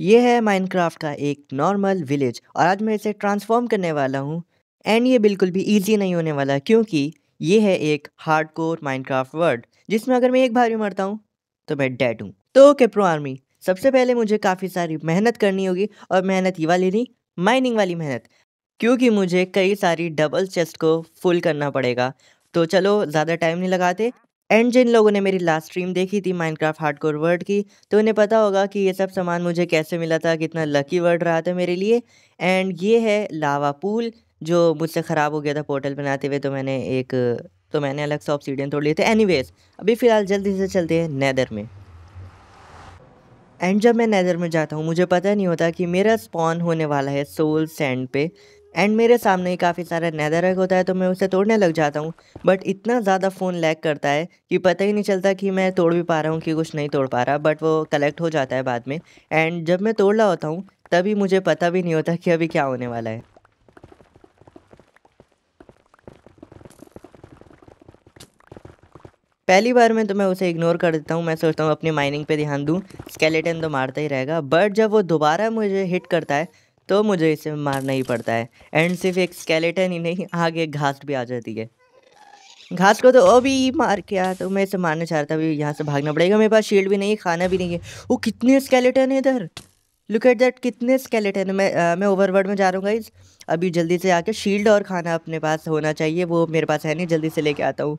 ये है माइनक्राफ्ट का एक नॉर्मल विलेज और आज मैं इसे ट्रांसफॉर्म करने वाला हूँ एंड ये बिल्कुल भी ईजी नहीं होने वाला क्योंकि ये है एक हार्ड कोर माइनक्राफ्ट वर्ड जिसमें अगर मैं एक बार भी मरता हूँ तो मैं डेड हूँ तो ओके प्रो आर्मी सबसे पहले मुझे काफ़ी सारी मेहनत करनी होगी और मेहनत ये वाली नहीं माइनिंग वाली मेहनत क्योंकि मुझे कई सारी डबल चेस्ट को फुल करना पड़ेगा तो चलो ज़्यादा टाइम नहीं लगाते एंड जिन लोगों ने मेरी लास्ट स्ट्रीम देखी थी माइनक्राफ्ट हार्डकोर वर्ड की तो उन्हें पता होगा कि ये सब सामान मुझे कैसे मिला था कितना लकी वर्ड रहा था मेरे लिए एंड ये है लावा पूल जो मुझसे ख़राब हो गया था पोर्टल बनाते हुए तो मैंने एक तो मैंने अलग से ऑप्सीडियन तोड़ लिए थे एनी अभी फ़िलहाल जल्दी से चलते हैं नैदर में एंड जब मैं नैदर में जाता हूँ मुझे पता नहीं होता कि मेरा स्पॉन होने वाला है सोल सैंड पे एंड मेरे सामने ही काफ़ी सारा नैदर रैक होता है तो मैं उसे तोड़ने लग जाता हूँ बट इतना ज़्यादा फ़ोन लैग करता है कि पता ही नहीं चलता कि मैं तोड़ भी पा रहा हूँ कि कुछ नहीं तोड़ पा रहा बट वो कलेक्ट हो जाता है बाद में एंड जब मैं तोड़ रहा होता हूँ तभी मुझे पता भी नहीं होता कि अभी क्या होने वाला है पहली बार में तो मैं उसे इग्नोर कर देता हूँ मैं सोचता हूँ अपनी माइनिंग पे ध्यान दूँ स्केलेटन तो मारता ही रहेगा बट जब वो दोबारा मुझे हिट करता है तो मुझे इसे मारना ही पड़ता है एंड सिर्फ एक स्केलेटन ही नहीं आगे घास भी आ जाती है घास को तो अभी भी मार किया तो मैं इसे मारना चाह रहा था अभी यहाँ से भागना पड़ेगा मेरे पास शील्ड भी नहीं है खाना भी नहीं है वो कितने स्केलेटन है इधर लुक एट दैट कितने स्केलेटन है मैं आ, मैं ओवरवर्ड में जा रहा हूँ इस अभी जल्दी से आके शील्ड और खाना अपने पास होना चाहिए वो मेरे पास है नहीं जल्दी से लेके आता हूँ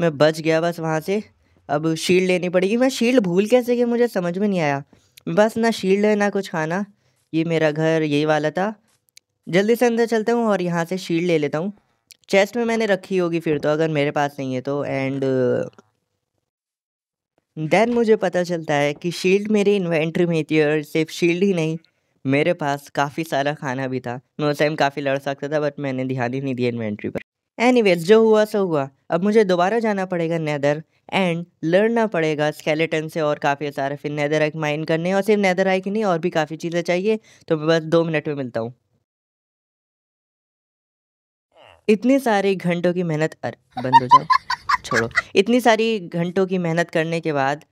मैं बच गया बस वहाँ से अब शील्ड लेनी पड़ेगी मैं शील्ड भूल कैसे कि मुझे समझ में नहीं आया बस ना शील्ड है ना कुछ खाना ये मेरा घर यही वाला था जल्दी से अंदर चलता हूँ और यहाँ से शील्ड ले लेता हूँ चेस्ट में मैंने रखी होगी फिर तो अगर मेरे पास नहीं है तो एंड देन मुझे पता चलता है कि शील्ड मेरी इन्वेंट्री में थी और सिर्फ शील्ड ही नहीं मेरे पास काफ़ी सारा खाना भी था मैं उस टाइम काफ़ी लड़ सकता था बट मैंने ध्यान ही नहीं दिया इन्वेंट्री पर एनी जो हुआ सो हुआ अब मुझे दोबारा जाना पड़ेगा नैदर एंड लड़ना पड़ेगा स्केलेटन से और काफ़ी सारा फिर नैदर आइक माइन करने और सिर्फ नैदर आइक नहीं और भी काफ़ी चीज़ें चाहिए तो मैं बस दो मिनट में मिलता हूँ इतने सारे घंटों की मेहनत अरे बंद हो जाओ छोड़ो इतनी सारी घंटों की मेहनत करने के बाद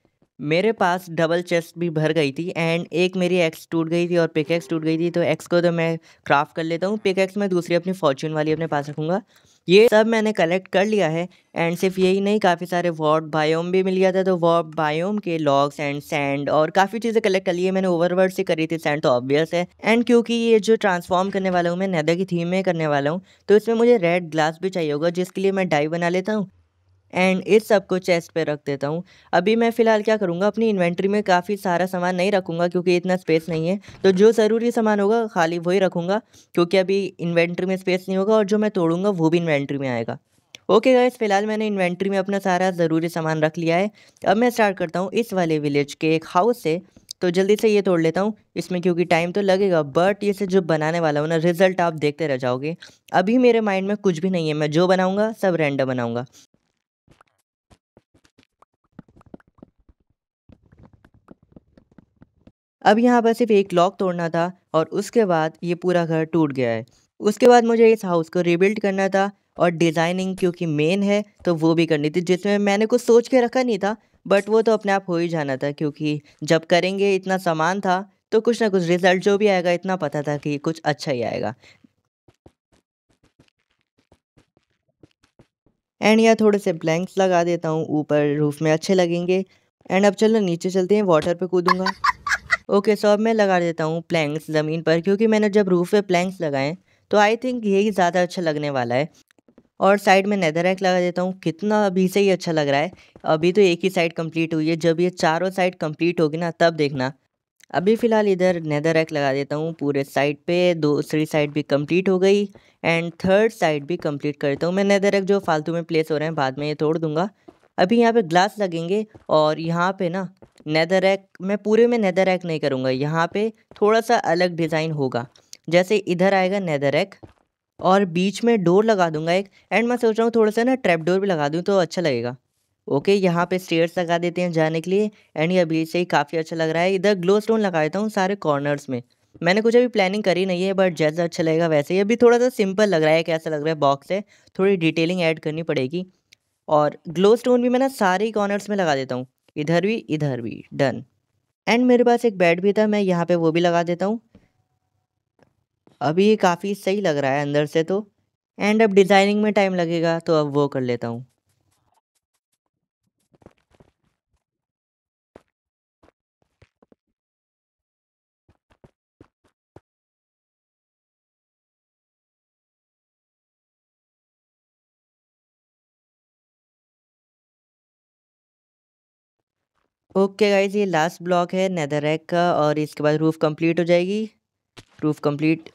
मेरे पास डबल चेस्ट भी भर गई थी एंड एक मेरी एक्स टूट गई थी और पिकेक्स टूट गई थी तो एक्स को तो मैं क्राफ्ट कर लेता हूँ पिकेक्स मैं दूसरी अपनी फॉर्चून वाली अपने पास रखूँगा ये सब मैंने कलेक्ट कर लिया है एंड सिर्फ यही नहीं काफ़ी सारे वॉर्ड बायोम भी मिल गया था तो वॉर्ड बायोम के लॉग्स एंड सैंड और काफ़ी चीज़ें कलेक्ट कर ली है मैंने ओवरवर्ड से करी थी सैंड तो ऑब्वियस है एंड क्योंकि ये जो ट्रांसफॉर्म करने वाला हूँ मैं नैदा की थीम में करने वाला हूँ तो इसमें मुझे रेड ग्लास भी चाहिए होगा जिसके लिए मैं डाई बना लेता हूँ एंड इस सब को चेस्ट पे रख देता हूँ अभी मैं फ़िलहाल क्या करूँगा अपनी इन्वेंट्री में काफ़ी सारा सामान नहीं रखूँगा क्योंकि इतना स्पेस नहीं है तो जो ज़रूरी सामान होगा खाली वही रखूँगा क्योंकि अभी इन्वेंट्री में स्पेस नहीं होगा और जो मैं तोड़ूँगा वो भी इन्वेंट्री में आएगा ओके गाइस फिलहाल मैंने इन्वेंट्री में अपना सारा ज़रूरी सामान रख लिया है अब मैं स्टार्ट करता हूँ इस वाले विलेज के एक हाउस से तो जल्दी से ये तोड़ लेता हूँ इसमें क्योंकि टाइम तो लगेगा बट ये से जो बनाने वाला हूँ ना रिजल्ट आप देखते रह जाओगे अभी मेरे माइंड में कुछ भी नहीं है मैं जो बनाऊँगा सब रैंडम बनाऊँगा अब यहाँ पर सिर्फ एक लॉक तोड़ना था और उसके बाद ये पूरा घर टूट गया है उसके बाद मुझे इस हाउस को रिबिल्ड करना था और डिज़ाइनिंग क्योंकि मेन है तो वो भी करनी थी जिसमें मैंने कुछ सोच के रखा नहीं था बट वो तो अपने आप हो ही जाना था क्योंकि जब करेंगे इतना सामान था तो कुछ ना कुछ रिज़ल्ट जो भी आएगा इतना पता था कि कुछ अच्छा ही आएगा एंड यहाँ थोड़े से ब्लैंक्स लगा देता हूँ ऊपर रूफ में अच्छे लगेंगे एंड अब चलो नीचे चलते हैं वाटर पे कूदूंगा ओके सो अब मैं लगा देता हूँ प्लैंक्स ज़मीन पर क्योंकि मैंने जब रूफ़ पे प्लैंक्स लगाए तो आई थिंक यही ज़्यादा अच्छा लगने वाला है और साइड में नैदर रैक लगा देता हूँ कितना अभी से ही अच्छा लग रहा है अभी तो एक ही साइड कम्प्लीट हुई है जब ये चारों साइड कम्प्लीट होगी ना तब देखना अभी फ़िलहाल इधर नेदर रैक लगा देता हूँ पूरे साइड पर दूसरी साइड भी कम्प्लीट हो गई एंड थर्ड साइड भी कम्प्लीट करता हूँ मैं नैदर रैक जो फालतू में प्लेस हो रहे हैं बाद में ये तोड़ दूंगा अभी यहाँ पे ग्लास लगेंगे और यहाँ पे ना नैदर रैक मैं पूरे में नैदर रैक नहीं करूँगा यहाँ पे थोड़ा सा अलग डिज़ाइन होगा जैसे इधर आएगा नैदर रैक और बीच में डोर लगा दूंगा एक एंड मैं सोच रहा हूँ थोड़ा सा ना ट्रैप डोर भी लगा दूँ तो अच्छा लगेगा ओके यहाँ पे स्टेयर्स लगा देते हैं जाने के लिए एंड ये अभी से ही काफ़ी अच्छा लग रहा है इधर ग्लो स्टोन लगा देता हूँ सारे कॉर्नर्स में मैंने कुछ अभी प्लानिंग करी नहीं है बट जैसा अच्छा लगेगा वैसे ही अभी थोड़ा सा सिंपल लग रहा है कैसा लग रहा है बॉक्स है थोड़ी डिटेलिंग ऐड करनी पड़ेगी और ग्लो स्टोन भी मैं ना सारे कॉर्नर्स में लगा देता हूँ इधर भी इधर भी डन एंड मेरे पास एक बेड भी था मैं यहाँ पे वो भी लगा देता हूँ अभी ये काफ़ी सही लग रहा है अंदर से तो एंड अब डिज़ाइनिंग में टाइम लगेगा तो अब वो कर लेता हूँ ओके गाइज ये लास्ट ब्लॉक है नैदर रैक का और इसके बाद रूफ़ कंप्लीट हो जाएगी रूफ़ कंप्लीट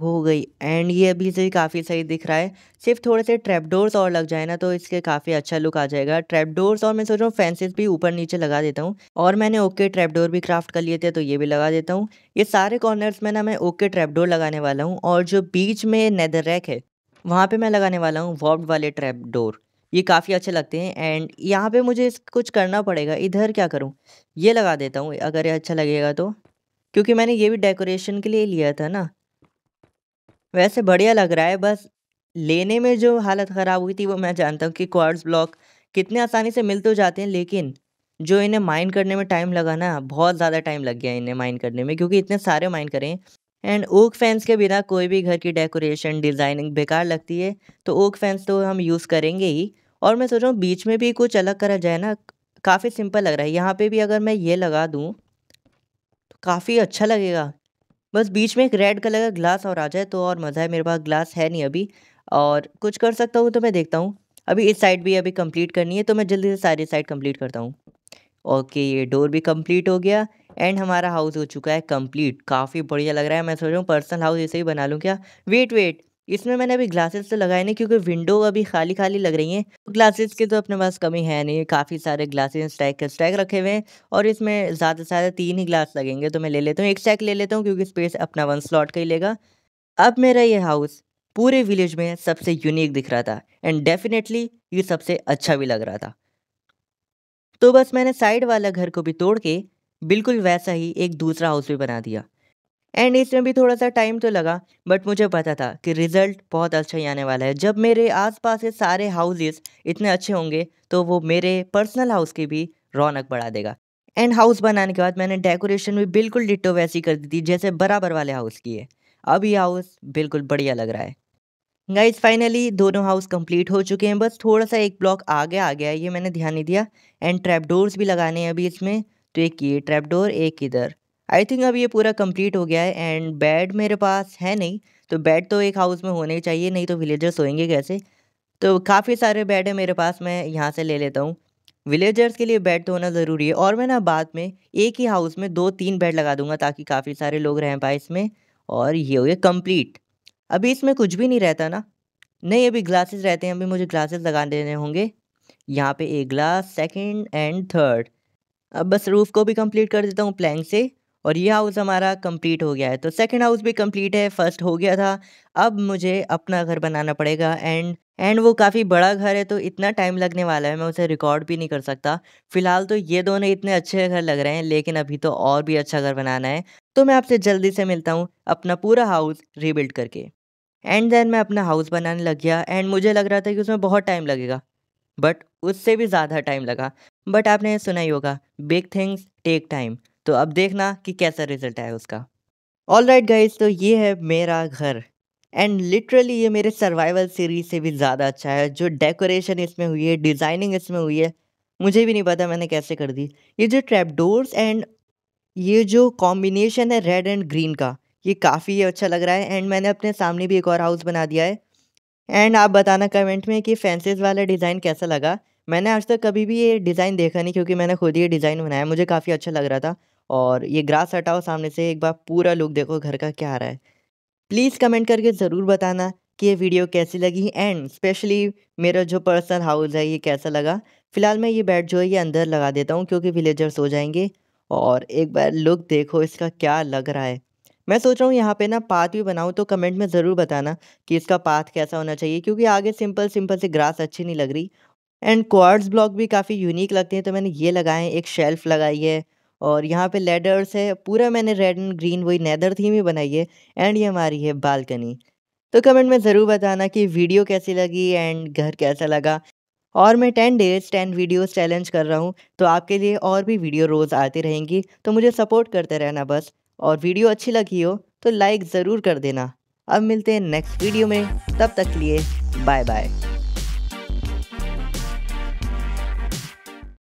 हो गई एंड ये अभी से काफ़ी सही दिख रहा है सिर्फ थोड़े से ट्रैपडोर्स और लग जाए ना तो इसके काफ़ी अच्छा लुक आ जाएगा ट्रैपडोर्स और मैं सोच रहा हूँ फेंसेज भी ऊपर नीचे लगा देता हूँ और मैंने ओके ट्रैपडोर भी क्राफ्ट कर लिए थे तो ये भी लगा देता हूँ ये सारे कॉर्नर्स में ना मैं ओके ट्रैपडोर लगाने वाला हूँ और जो बीच में नैदर रैक है वहाँ पर मैं लगाने वाला हूँ वॉब वाले ट्रैपडोर ये काफ़ी अच्छे लगते हैं एंड यहाँ पे मुझे कुछ करना पड़ेगा इधर क्या करूँ ये लगा देता हूँ अगर ये अच्छा लगेगा तो क्योंकि मैंने ये भी डेकोरेशन के लिए लिया था ना वैसे बढ़िया लग रहा है बस लेने में जो हालत ख़राब हुई थी वो मैं जानता हूँ कि क्वार्स ब्लॉक कितने आसानी से मिल तो जाते हैं लेकिन जो इन्हें माइन करने में टाइम लगा ना बहुत ज़्यादा टाइम लग गया इन्हें माइन करने में क्योंकि इतने सारे माइन करें एंड ओक फैंस के बिना कोई भी घर की डेकोरेशन डिज़ाइनिंग बेकार लगती है तो ओक फैंस तो हम यूज़ करेंगे ही और मैं सोच रहा हूँ बीच में भी कुछ अलग करा जाए ना काफ़ी सिंपल लग रहा है यहाँ पे भी अगर मैं ये लगा दूँ तो काफ़ी अच्छा लगेगा बस बीच में एक रेड कलर का ग्लास और आ जाए तो और मज़ा है मेरे पास ग्लास है नहीं अभी और कुछ कर सकता हूँ तो मैं देखता हूँ अभी इस साइड भी अभी कम्प्लीट करनी है तो मैं जल्दी से सारी साइड कम्प्लीट करता हूँ ओके ये डोर भी कम्प्लीट हो गया एंड हमारा हाउस हो चुका है कंप्लीट काफ़ी बढ़िया लग रहा है मैं सोच रहा हूँ पर्सनल हाउस ऐसे ही बना लूँ क्या वेट वेट इसमें मैंने अभी ग्लासेस तो लगाए नहीं क्योंकि विंडो अभी खाली खाली लग रही हैं ग्लासेस के तो अपने पास कमी है नहीं काफ़ी सारे ग्लासेस स्टैक के स्टैक रखे हुए हैं और इसमें ज़्यादा से ज़्यादा तीन ही ग्लास लगेंगे तो मैं ले लेता हूँ एक स्टैक ले लेता हूँ क्योंकि स्पेस अपना वन स्लॉट का ही लेगा अब मेरा ये हाउस पूरे विलेज में सबसे यूनिक दिख रहा था एंड डेफिनेटली ये सबसे अच्छा भी लग रहा था तो बस मैंने साइड वाला घर को भी तोड़ के बिल्कुल वैसा ही एक दूसरा हाउस भी बना दिया एंड इसमें भी थोड़ा सा टाइम तो लगा बट मुझे पता था कि रिज़ल्ट बहुत अच्छा ही आने वाला है जब मेरे आसपास के सारे हाउसेस इतने अच्छे होंगे तो वो मेरे पर्सनल हाउस की भी रौनक बढ़ा देगा एंड हाउस बनाने के बाद मैंने डेकोरेशन भी बिल्कुल डिटो वैसी कर दी थी जैसे बराबर वाले हाउस की है अब ये हाउस बिल्कुल बढ़िया लग रहा है गाइज फाइनली दोनों हाउस कंप्लीट हो चुके हैं बस थोड़ा सा एक ब्लॉक आगे आ गया है ये मैंने ध्यान नहीं दिया एंड ट्रैप डोर्स भी लगाने हैं अभी इसमें तो एक ये ट्रैप डोर एक इधर आई थिंक अब ये पूरा कंप्लीट हो गया है एंड बेड मेरे पास है नहीं तो बेड तो एक हाउस में होने ही चाहिए नहीं तो विलेजर सोएंगे कैसे तो काफ़ी सारे बेड है मेरे पास मैं यहाँ से ले लेता हूँ विलेजर्स के लिए बेड तो होना ज़रूरी है और मैं ना बाद में एक ही हाउस में दो तीन बेड लगा दूंगा ताकि काफ़ी सारे लोग रह पाए इसमें और ये हो गया कम्प्लीट अभी इसमें कुछ भी नहीं रहता ना नहीं अभी ग्लासेस रहते हैं अभी मुझे ग्लासेस लगा देने होंगे यहाँ पे एक ग्लास सेकंड एंड थर्ड अब बस रूफ़ को भी कंप्लीट कर देता हूँ प्लैंग से और ये हाउस हमारा कंप्लीट हो गया है तो सेकंड हाउस भी कंप्लीट है फर्स्ट हो गया था अब मुझे अपना घर बनाना पड़ेगा एंड एंड वो काफ़ी बड़ा घर है तो इतना टाइम लगने वाला है मैं उसे रिकॉर्ड भी नहीं कर सकता फिलहाल तो ये दोनों इतने अच्छे घर लग रहे हैं लेकिन अभी तो और भी अच्छा घर बनाना है तो मैं आपसे जल्दी से मिलता हूँ अपना पूरा हाउस रीबिल्ड करके एंड देन मैं अपना हाउस बनाने लग गया एंड मुझे लग रहा था कि उसमें बहुत टाइम लगेगा बट उससे भी ज़्यादा टाइम लगा बट आपने सुना ही होगा बिग थिंग्स टेक टाइम तो अब देखना कि कैसा रिजल्ट आया उसका ऑल राइट गाइज तो ये है मेरा घर एंड लिटरली ये मेरे सर्वाइवल सीरीज से भी ज़्यादा अच्छा है जो डेकोरेशन इसमें हुई है डिज़ाइनिंग इसमें हुई है मुझे भी नहीं पता मैंने कैसे कर दी ये जो ट्रैपडोर्स एंड ये जो कॉम्बिनेशन है रेड एंड ग्रीन का ये काफ़ी अच्छा लग रहा है एंड मैंने अपने सामने भी एक और हाउस बना दिया है एंड आप बताना कमेंट में कि फैंसेज वाला डिज़ाइन कैसा लगा मैंने आज तक कभी भी ये डिज़ाइन देखा नहीं क्योंकि मैंने खुद ये डिज़ाइन बनाया मुझे काफ़ी अच्छा लग रहा था और ये ग्रास हटाओ सामने से एक बार पूरा लुक देखो घर का क्या आ रहा है प्लीज़ कमेंट करके ज़रूर बताना कि ये वीडियो कैसी लगी एंड स्पेशली मेरा जो पर्सनल हाउस है ये कैसा लगा फ़िलहाल मैं ये बेड जो है ये अंदर लगा देता हूँ क्योंकि विलेजर्स हो जाएंगे और एक बार लुक देखो इसका क्या लग रहा है मैं सोच रहा हूँ यहाँ पे ना पाथ भी बनाऊँ तो कमेंट में ज़रूर बताना कि इसका पाथ कैसा होना चाहिए क्योंकि आगे सिंपल सिंपल से ग्रास अच्छी नहीं लग रही एंड क्वार्स ब्लॉक भी काफ़ी यूनिक लगते हैं तो मैंने ये लगाए एक शेल्फ़ लगाई है और यहाँ पे लेडर्स है पूरा मैंने रेड एंड ग्रीन वही नैदर थीम ही बनाई है एंड ये हमारी है बालकनी तो कमेंट में ज़रूर बताना कि वीडियो कैसी लगी एंड घर कैसा लगा और मैं ten days ten videos challenge कर रहा हूँ तो आपके लिए और भी वीडियो रोज़ आती रहेंगी तो मुझे सपोर्ट करते रहना बस और वीडियो अच्छी लगी हो तो लाइक ज़रूर कर देना अब मिलते हैं नेक्स्ट वीडियो में तब तक लिए बाय बाय